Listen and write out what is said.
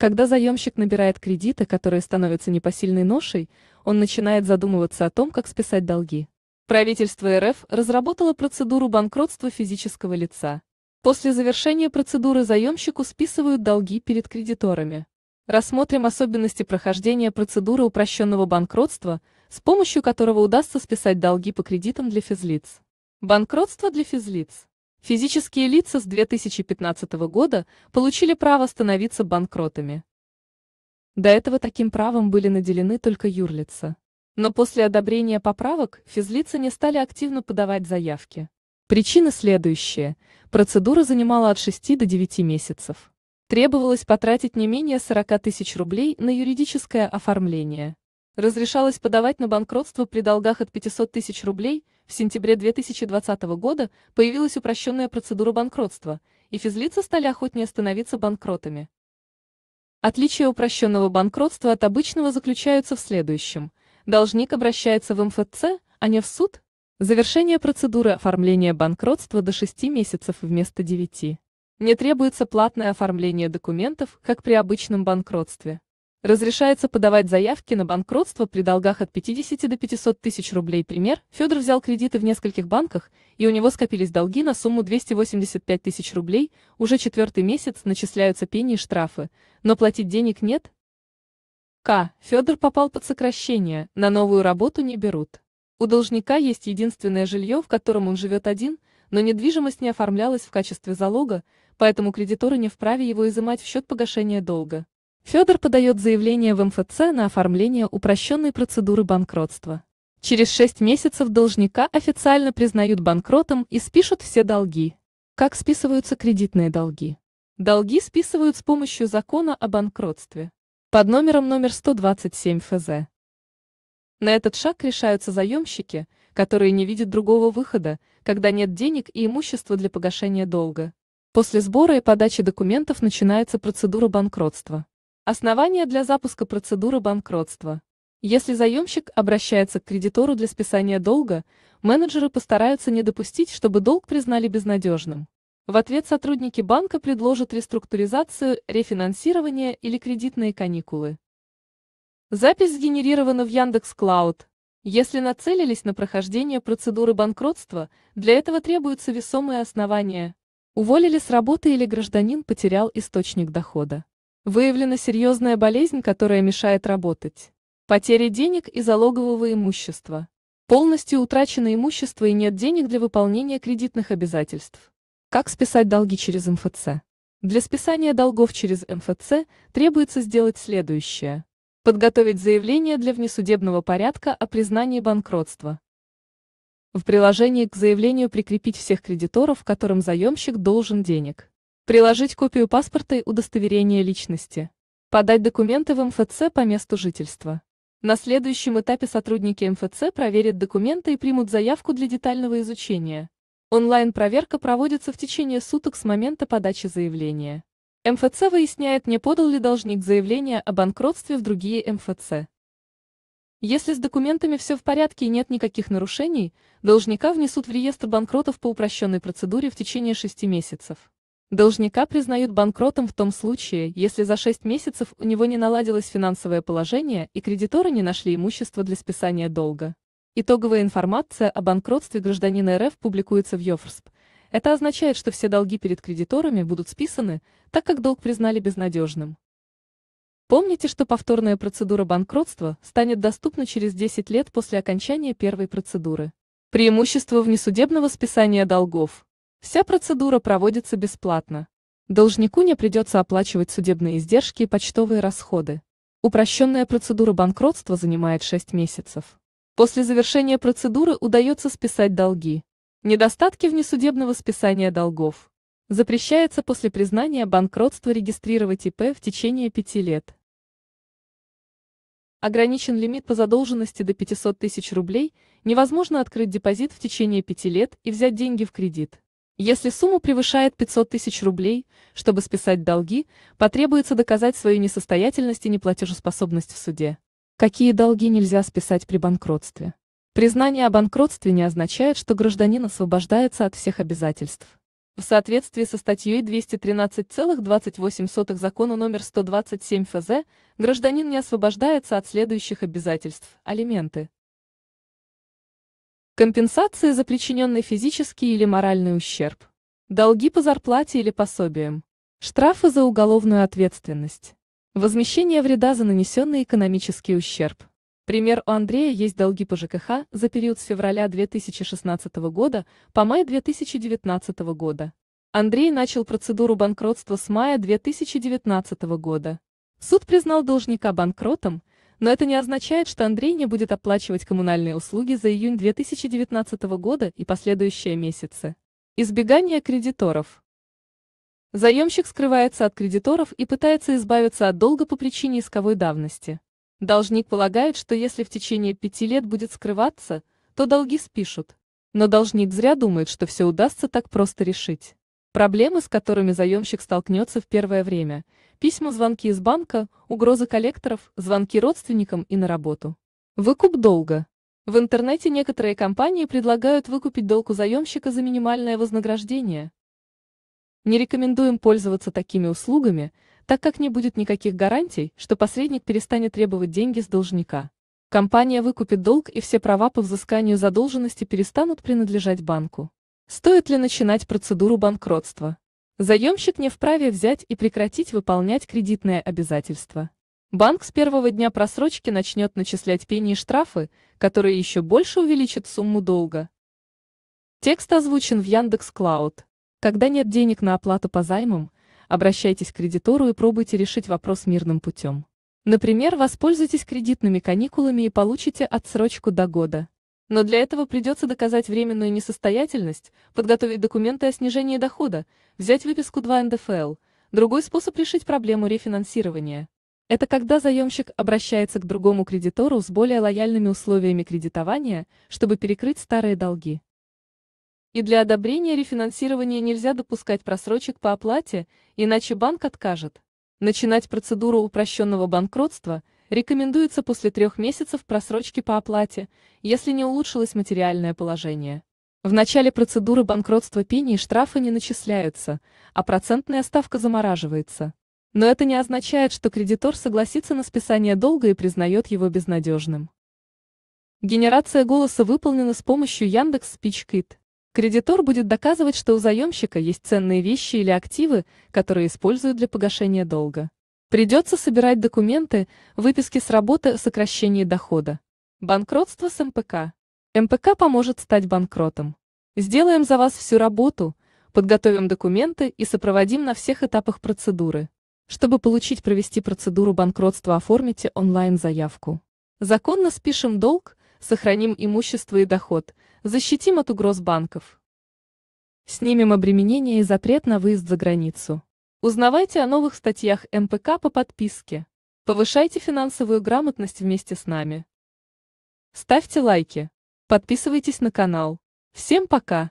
Когда заемщик набирает кредиты, которые становятся непосильной ношей, он начинает задумываться о том, как списать долги. Правительство РФ разработало процедуру банкротства физического лица. После завершения процедуры заемщику списывают долги перед кредиторами. Рассмотрим особенности прохождения процедуры упрощенного банкротства, с помощью которого удастся списать долги по кредитам для физлиц. Банкротство для физлиц. Физические лица с 2015 года получили право становиться банкротами. До этого таким правом были наделены только юрлица. Но после одобрения поправок физлица не стали активно подавать заявки. Причины следующие. Процедура занимала от 6 до 9 месяцев. Требовалось потратить не менее 40 тысяч рублей на юридическое оформление. Разрешалось подавать на банкротство при долгах от 500 тысяч рублей – в сентябре 2020 года появилась упрощенная процедура банкротства, и физлица стали охотнее становиться банкротами. Отличия упрощенного банкротства от обычного заключаются в следующем. Должник обращается в МФЦ, а не в суд. Завершение процедуры оформления банкротства до 6 месяцев вместо 9. Не требуется платное оформление документов, как при обычном банкротстве. Разрешается подавать заявки на банкротство при долгах от 50 до 500 тысяч рублей. Пример. Федор взял кредиты в нескольких банках, и у него скопились долги на сумму 285 тысяч рублей, уже четвертый месяц начисляются пени и штрафы, но платить денег нет. К. Федор попал под сокращение, на новую работу не берут. У должника есть единственное жилье, в котором он живет один, но недвижимость не оформлялась в качестве залога, поэтому кредиторы не вправе его изымать в счет погашения долга. Федор подает заявление в МФЦ на оформление упрощенной процедуры банкротства. Через шесть месяцев должника официально признают банкротом и спишут все долги. Как списываются кредитные долги? Долги списывают с помощью закона о банкротстве. Под номером номер 127 ФЗ. На этот шаг решаются заемщики, которые не видят другого выхода, когда нет денег и имущества для погашения долга. После сбора и подачи документов начинается процедура банкротства. Основания для запуска процедуры банкротства. Если заемщик обращается к кредитору для списания долга, менеджеры постараются не допустить, чтобы долг признали безнадежным. В ответ сотрудники банка предложат реструктуризацию, рефинансирование или кредитные каникулы. Запись сгенерирована в Яндекс Клауд. Если нацелились на прохождение процедуры банкротства, для этого требуются весомые основания. Уволили с работы или гражданин потерял источник дохода. Выявлена серьезная болезнь, которая мешает работать. потеря денег и залогового имущества. Полностью утрачено имущество и нет денег для выполнения кредитных обязательств. Как списать долги через МФЦ? Для списания долгов через МФЦ требуется сделать следующее. Подготовить заявление для внесудебного порядка о признании банкротства. В приложении к заявлению прикрепить всех кредиторов, которым заемщик должен денег. Приложить копию паспорта и удостоверения личности. Подать документы в МФЦ по месту жительства. На следующем этапе сотрудники МФЦ проверят документы и примут заявку для детального изучения. Онлайн-проверка проводится в течение суток с момента подачи заявления. МФЦ выясняет, не подал ли должник заявление о банкротстве в другие МФЦ. Если с документами все в порядке и нет никаких нарушений, должника внесут в реестр банкротов по упрощенной процедуре в течение шести месяцев. Должника признают банкротом в том случае, если за 6 месяцев у него не наладилось финансовое положение и кредиторы не нашли имущество для списания долга. Итоговая информация о банкротстве гражданина РФ публикуется в ЙОФРСП. Это означает, что все долги перед кредиторами будут списаны, так как долг признали безнадежным. Помните, что повторная процедура банкротства станет доступна через 10 лет после окончания первой процедуры. Преимущество внесудебного списания долгов – Вся процедура проводится бесплатно. Должнику не придется оплачивать судебные издержки и почтовые расходы. Упрощенная процедура банкротства занимает 6 месяцев. После завершения процедуры удается списать долги. Недостатки внесудебного списания долгов. Запрещается после признания банкротства регистрировать ИП в течение 5 лет. Ограничен лимит по задолженности до 500 тысяч рублей, невозможно открыть депозит в течение 5 лет и взять деньги в кредит. Если сумма превышает 500 тысяч рублей, чтобы списать долги, потребуется доказать свою несостоятельность и неплатежеспособность в суде. Какие долги нельзя списать при банкротстве? Признание о банкротстве не означает, что гражданин освобождается от всех обязательств. В соответствии со статьей 213,28 закона номер 127 ФЗ, гражданин не освобождается от следующих обязательств – алименты, Компенсация за причиненный физический или моральный ущерб. Долги по зарплате или пособиям. Штрафы за уголовную ответственность. Возмещение вреда за нанесенный экономический ущерб. Пример у Андрея есть долги по ЖКХ за период с февраля 2016 года по май 2019 года. Андрей начал процедуру банкротства с мая 2019 года. Суд признал должника банкротом но это не означает, что Андрей не будет оплачивать коммунальные услуги за июнь 2019 года и последующие месяцы. Избегание кредиторов. Заемщик скрывается от кредиторов и пытается избавиться от долга по причине исковой давности. Должник полагает, что если в течение пяти лет будет скрываться, то долги спишут. Но должник зря думает, что все удастся так просто решить. Проблемы, с которыми заемщик столкнется в первое время – письма, звонки из банка, угрозы коллекторов, звонки родственникам и на работу. Выкуп долга. В интернете некоторые компании предлагают выкупить долг у заемщика за минимальное вознаграждение. Не рекомендуем пользоваться такими услугами, так как не будет никаких гарантий, что посредник перестанет требовать деньги с должника. Компания выкупит долг и все права по взысканию задолженности перестанут принадлежать банку. Стоит ли начинать процедуру банкротства? Заемщик не вправе взять и прекратить выполнять кредитные обязательства. Банк с первого дня просрочки начнет начислять пени и штрафы, которые еще больше увеличат сумму долга. Текст озвучен в Яндекс Клауд. Когда нет денег на оплату по займам, обращайтесь к кредитору и пробуйте решить вопрос мирным путем. Например, воспользуйтесь кредитными каникулами и получите отсрочку до года. Но для этого придется доказать временную несостоятельность, подготовить документы о снижении дохода, взять выписку 2 НДФЛ. Другой способ решить проблему рефинансирования. Это когда заемщик обращается к другому кредитору с более лояльными условиями кредитования, чтобы перекрыть старые долги. И для одобрения рефинансирования нельзя допускать просрочек по оплате, иначе банк откажет. Начинать процедуру упрощенного банкротства рекомендуется после трех месяцев просрочки по оплате, если не улучшилось материальное положение. В начале процедуры банкротства пени и штрафы не начисляются, а процентная ставка замораживается. Но это не означает, что кредитор согласится на списание долга и признает его безнадежным. Генерация голоса выполнена с помощью Яндекс Спичкит. Кредитор будет доказывать, что у заемщика есть ценные вещи или активы, которые используют для погашения долга. Придется собирать документы, выписки с работы сокращение дохода. Банкротство с МПК. МПК поможет стать банкротом. Сделаем за вас всю работу, подготовим документы и сопроводим на всех этапах процедуры. Чтобы получить провести процедуру банкротства, оформите онлайн-заявку. Законно спишем долг, сохраним имущество и доход, защитим от угроз банков. Снимем обременение и запрет на выезд за границу. Узнавайте о новых статьях МПК по подписке. Повышайте финансовую грамотность вместе с нами. Ставьте лайки. Подписывайтесь на канал. Всем пока!